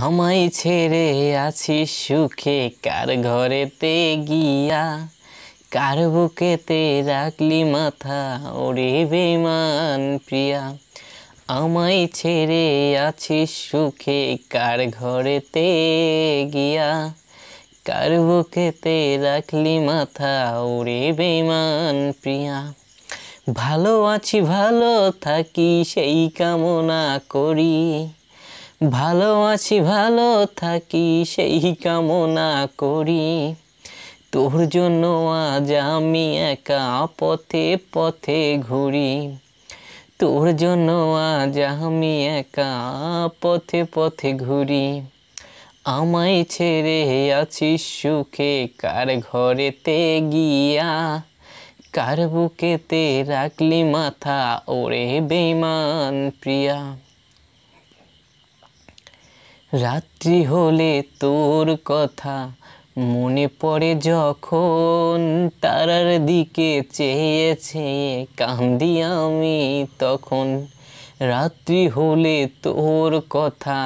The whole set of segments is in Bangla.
আমায় ছেড়ে আছি সুখে কার ঘরেতে গিয়া কার বুকেতে রাখলি মাথা ওরে বেমান প্রিয়া আমায় ছেড়ে আছি সুখে কার ঘরেতে গিয়া কার বুকেতে রাখলি মাথা ওরে বেমান প্রিয়া ভালো আছি ভালো থাকি সেই কামনা করি ভালো আছি ভালো থাকি সেই কামনা করি তোর জন্য আজ আমি একা পথে পথে ঘুরি তোর জন্য আজ আমি একা পথে পথে ঘুরি আমায় ছেড়ে আছিস সুখে কার ঘরেতে গিয়া কার বুকেতে রাখলি মাথা ওরে বেমান প্রিয়া রাত্রি হলে তোর কথা মনে পড়ে যখন তারার দিকে চেয়ে চেয়ে কান্দি আমি তখন রাত্রি হলে তোর কথা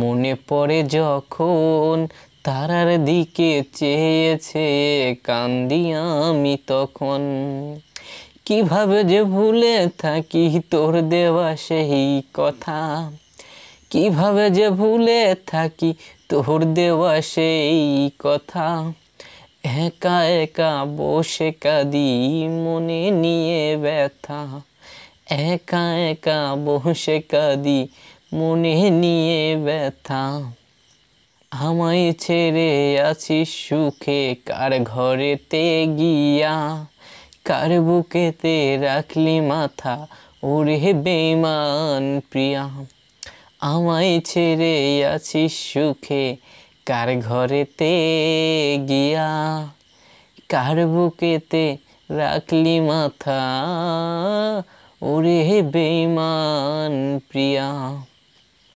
মনে পড়ে যখন তারার দিকে চেয়ে চেয়ে কান্দি আমি তখন কিভাবে যে ভুলে থাকি তোর দেওয়া সেই কথা কিভাবে যে ভুলে থাকি তোর দেওয়া সেই কথা একা একা বসে কাঁদি মনে নিয়ে ব্যথা একা একা বসে কাঁদি মনে নিয়ে ব্যথা আমায় ছেড়ে আছিস সুখে কার ঘরেতে গিয়া কার বুকেতে রাখলি মাথা ওরে বেমান প্রিয়া আমায় ছেড়ে আছিস সুখে কার ঘরেতে গিয়া কার বুকেতে রাখলি মাথা ওরে বেমান প্রিয়া